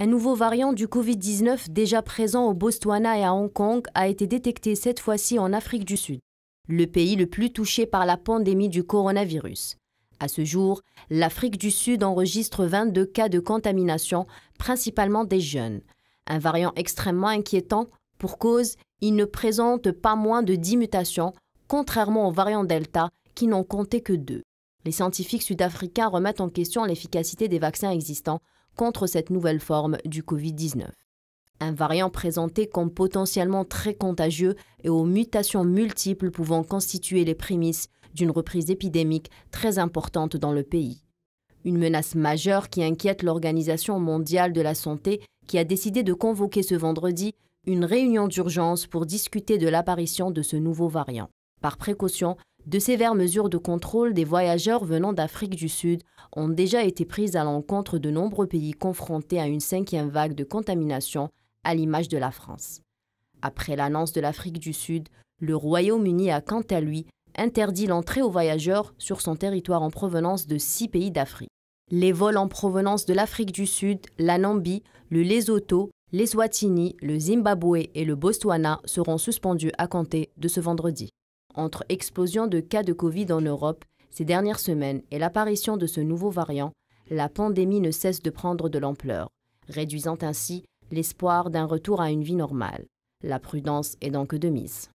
Un nouveau variant du Covid-19 déjà présent au Botswana et à Hong Kong a été détecté cette fois-ci en Afrique du Sud, le pays le plus touché par la pandémie du coronavirus. À ce jour, l'Afrique du Sud enregistre 22 cas de contamination, principalement des jeunes. Un variant extrêmement inquiétant pour cause, il ne présente pas moins de 10 mutations, contrairement aux variants Delta qui n'ont compté que deux. Les scientifiques sud-africains remettent en question l'efficacité des vaccins existants contre cette nouvelle forme du Covid-19. Un variant présenté comme potentiellement très contagieux et aux mutations multiples pouvant constituer les prémices d'une reprise épidémique très importante dans le pays. Une menace majeure qui inquiète l'Organisation mondiale de la santé qui a décidé de convoquer ce vendredi une réunion d'urgence pour discuter de l'apparition de ce nouveau variant. Par précaution, de sévères mesures de contrôle des voyageurs venant d'Afrique du Sud ont déjà été prises à l'encontre de nombreux pays confrontés à une cinquième vague de contamination, à l'image de la France. Après l'annonce de l'Afrique du Sud, le Royaume-Uni a quant à lui interdit l'entrée aux voyageurs sur son territoire en provenance de six pays d'Afrique. Les vols en provenance de l'Afrique du Sud, la Namibie, le Lesotho, les l'Eswatini, le Zimbabwe et le Botswana seront suspendus à compter de ce vendredi entre explosion de cas de Covid en Europe ces dernières semaines et l'apparition de ce nouveau variant, la pandémie ne cesse de prendre de l'ampleur, réduisant ainsi l'espoir d'un retour à une vie normale. La prudence est donc de mise.